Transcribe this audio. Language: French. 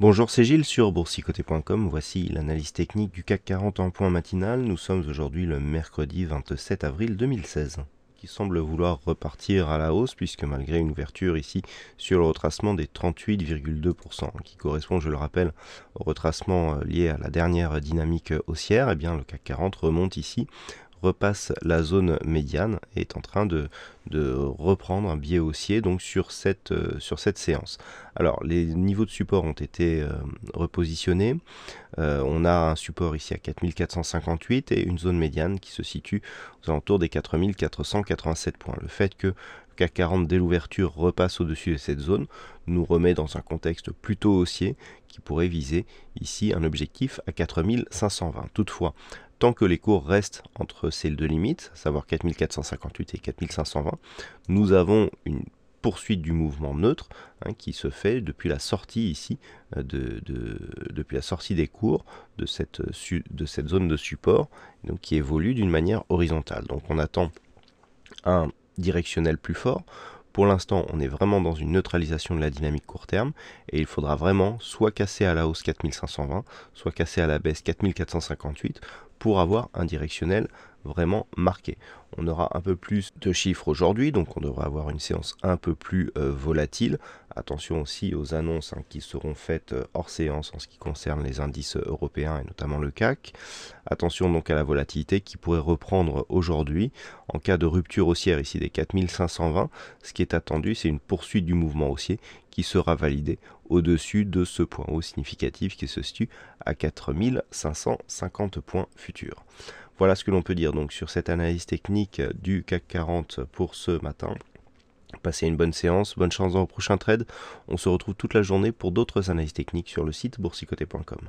Bonjour, c'est Gilles sur boursicoté.com. Voici l'analyse technique du CAC 40 en point matinal. Nous sommes aujourd'hui le mercredi 27 avril 2016 qui semble vouloir repartir à la hausse puisque malgré une ouverture ici sur le retracement des 38,2% qui correspond je le rappelle au retracement euh, lié à la dernière dynamique haussière, et eh bien le CAC 40 remonte ici repasse la zone médiane et est en train de, reprendre un biais haussier donc sur cette, euh, sur cette séance. Alors les niveaux de support ont été euh, repositionnés. Euh, on a un support ici à 4458 et une zone médiane qui se situe aux alentours des 4487 points. Le fait que CAC 40 dès l'ouverture repasse au-dessus de cette zone, nous remet dans un contexte plutôt haussier qui pourrait viser ici un objectif à 4520. Toutefois, tant que les cours restent entre ces deux limites, à savoir 4458 et 4520, nous avons une poursuite du mouvement neutre hein, qui se fait depuis la sortie ici, euh, depuis la sortie des cours de cette, de cette zone de support, donc qui évolue d'une manière horizontale. Donc on attend un directionnel plus fort. Pour l'instant, on est vraiment dans une neutralisation de la dynamique court terme et il faudra vraiment soit casser à la hausse 4520, soit casser à la baisse 4458 pour avoir un directionnel vraiment marqué. On aura un peu plus de chiffres aujourd'hui, donc on devrait avoir une séance un peu plus euh, volatile. Attention aussi aux annonces hein, qui seront faites euh, hors séance en ce qui concerne les indices européens et notamment le CAC. Attention donc à la volatilité qui pourrait reprendre aujourd'hui en cas de rupture haussière ici des 4520. Ce qui est attendu, c'est une poursuite du mouvement haussier qui sera validée au-dessus de ce point haut significatif qui se situe à 4550 points futurs. Voilà ce que l'on peut dire donc sur cette analyse technique du CAC 40 pour ce matin. Passez une bonne séance, bonne chance dans vos prochain trade. On se retrouve toute la journée pour d'autres analyses techniques sur le site boursicoté.com.